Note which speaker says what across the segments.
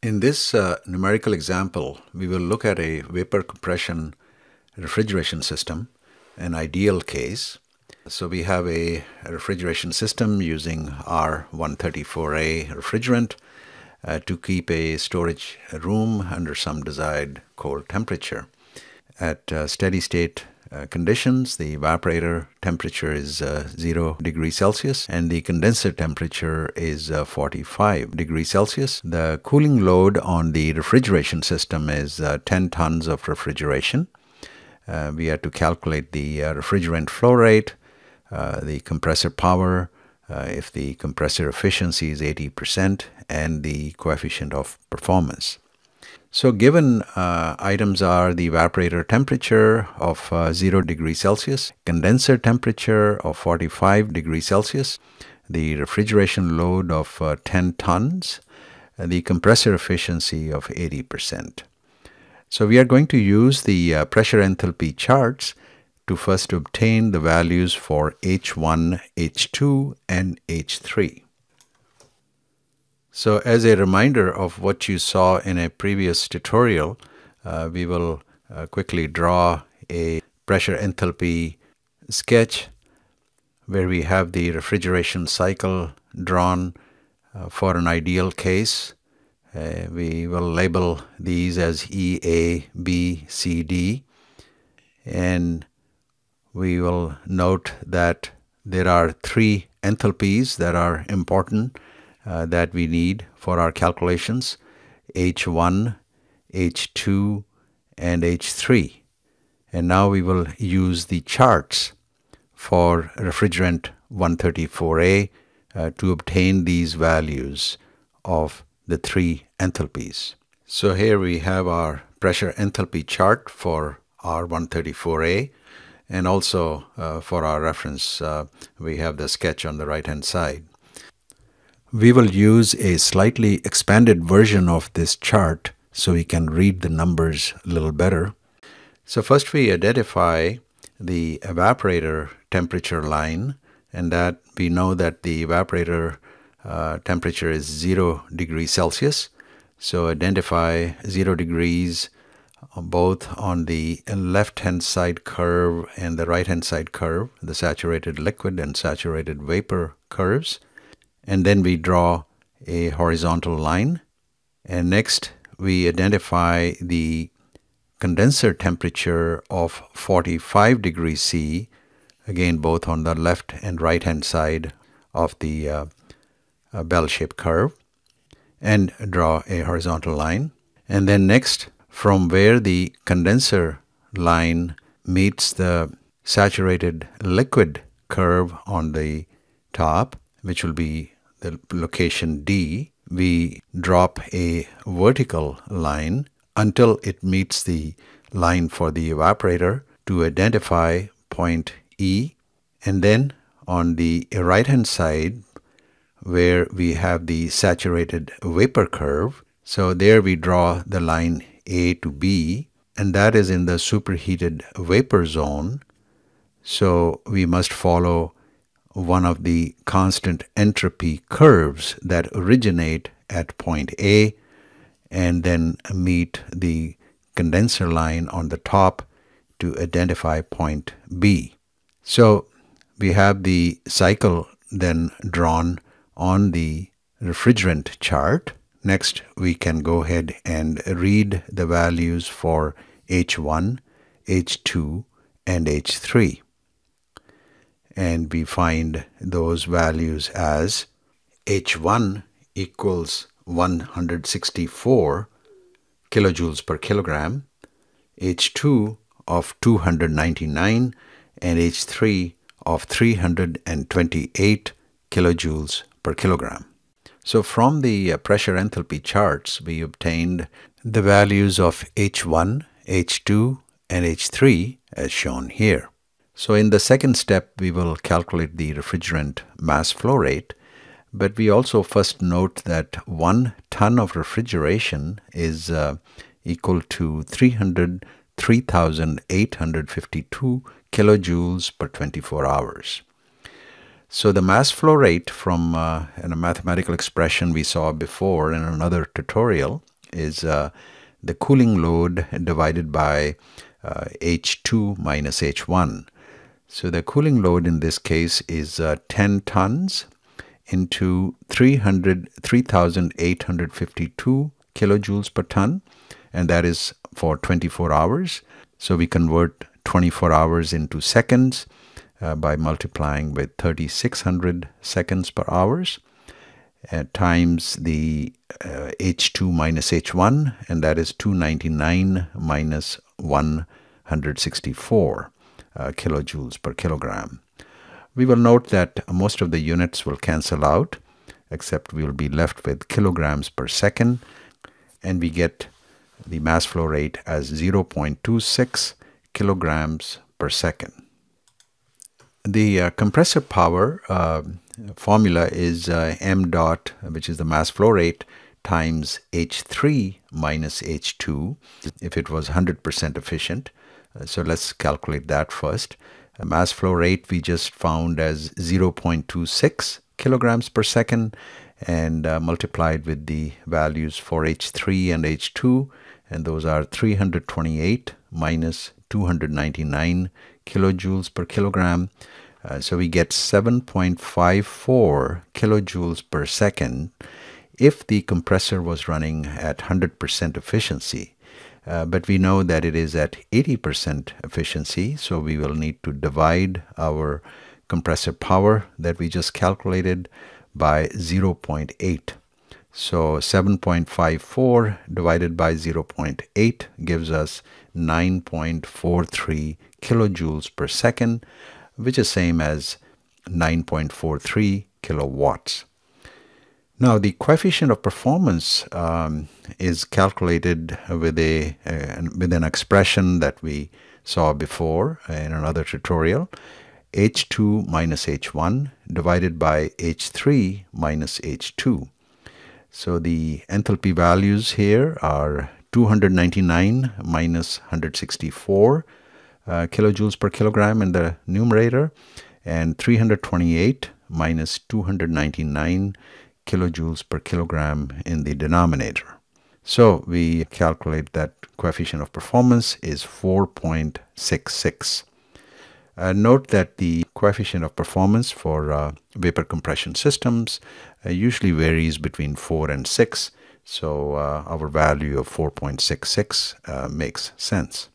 Speaker 1: In this uh, numerical example, we will look at a vapor compression refrigeration system, an ideal case. So we have a refrigeration system using R134A refrigerant uh, to keep a storage room under some desired cold temperature. At uh, steady state uh, conditions. The evaporator temperature is uh, 0 degrees Celsius and the condenser temperature is uh, 45 degrees Celsius. The cooling load on the refrigeration system is uh, 10 tons of refrigeration. Uh, we have to calculate the refrigerant flow rate, the compressor power, if the compressor efficiency is 80% and the coefficient of performance. So given uh, items are the evaporator temperature of uh, 0 degrees Celsius, condenser temperature of 45 degrees Celsius, the refrigeration load of uh, 10 tons, the compressor efficiency of 80%. So we are going to use the uh, pressure enthalpy charts to first obtain the values for H1, H2, and H3. So as a reminder of what you saw in a previous tutorial, uh, we will uh, quickly draw a pressure enthalpy sketch where we have the refrigeration cycle drawn uh, for an ideal case. Uh, we will label these as E, A, B, C, D and we will note that there are three enthalpies that are important uh, that we need for our calculations, H1, H2, and H3. And now we will use the charts for refrigerant 134A uh, to obtain these values of the three enthalpies. So here we have our pressure enthalpy chart for R134A and also uh, for our reference uh, we have the sketch on the right hand side. We will use a slightly expanded version of this chart so we can read the numbers a little better. So first we identify the evaporator temperature line and that we know that the evaporator uh, temperature is 0 degrees Celsius. So identify 0 degrees both on the left-hand side curve and the right-hand side curve, the saturated liquid and saturated vapor curves and then we draw a horizontal line and next we identify the condenser temperature of 45 degrees C again both on the left and right hand side of the uh, uh bell-shaped curve and draw a horizontal line and then next from where the condenser line meets the saturated liquid curve on the top which will be the location D, we drop a vertical line until it meets the line for the evaporator to identify point E. And then on the right hand side, where we have the saturated vapor curve, so there we draw the line A to B, and that is in the superheated vapor zone. So we must follow one of the constant entropy curves that originate at point A and then meet the condenser line on the top to identify point B. So we have the cycle then drawn on the refrigerant chart. Next, we can go ahead and read the values for H1, H2, and H3 and we find those values as H1 equals 164 kilojoules per kilogram, H2 of 299 and H3 of 328 kilojoules per kilogram. So from the uh, pressure enthalpy charts, we obtained the values of H1, H2, and H3 as shown here. So in the second step, we will calculate the refrigerant mass flow rate, but we also first note that one ton of refrigeration is uh, equal to 3,852 kilojoules per 24 hours. So the mass flow rate from uh, a mathematical expression we saw before in another tutorial is uh, the cooling load divided by uh, H2 minus H1. So the cooling load in this case is uh, 10 tons into 300, 3,852 kilojoules per ton, and that is for 24 hours. So we convert 24 hours into seconds uh, by multiplying with 3,600 seconds per hours uh, times the uh, H2 minus H1, and that is 299 minus 164. Uh, kilojoules per kilogram. We will note that most of the units will cancel out, except we will be left with kilograms per second, and we get the mass flow rate as 0.26 kilograms per second. The uh, compressor power uh, formula is uh, m dot, which is the mass flow rate, times h3 minus h2 if it was 100% efficient. Uh, so let's calculate that first. A uh, mass flow rate we just found as 0.26 kilograms per second and uh, multiplied with the values for H3 and H2 and those are 328 minus 299 kilojoules per kilogram. Uh, so we get 7.54 kilojoules per second if the compressor was running at 100% efficiency. Uh, but we know that it is at 80% efficiency, so we will need to divide our compressor power that we just calculated by 0.8. So 7.54 divided by 0.8 gives us 9.43 kilojoules per second, which is same as 9.43 kilowatts. Now, the coefficient of performance um, is calculated with, a, uh, with an expression that we saw before in another tutorial, h2 minus h1 divided by h3 minus h2. So the enthalpy values here are 299 minus 164 uh, kilojoules per kilogram in the numerator and 328 minus 299 kilojoules per kilogram in the denominator. So we calculate that coefficient of performance is 4.66. Uh, note that the coefficient of performance for uh, vapor compression systems uh, usually varies between 4 and 6, so uh, our value of 4.66 uh, makes sense.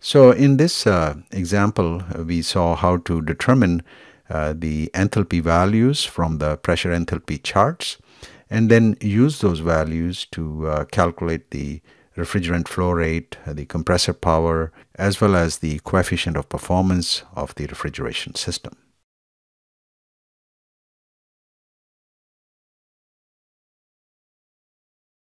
Speaker 1: So in this uh, example, we saw how to determine uh, the enthalpy values from the pressure enthalpy charts and then use those values to uh, calculate the refrigerant flow rate, uh, the compressor power, as well as the coefficient of performance of the refrigeration system.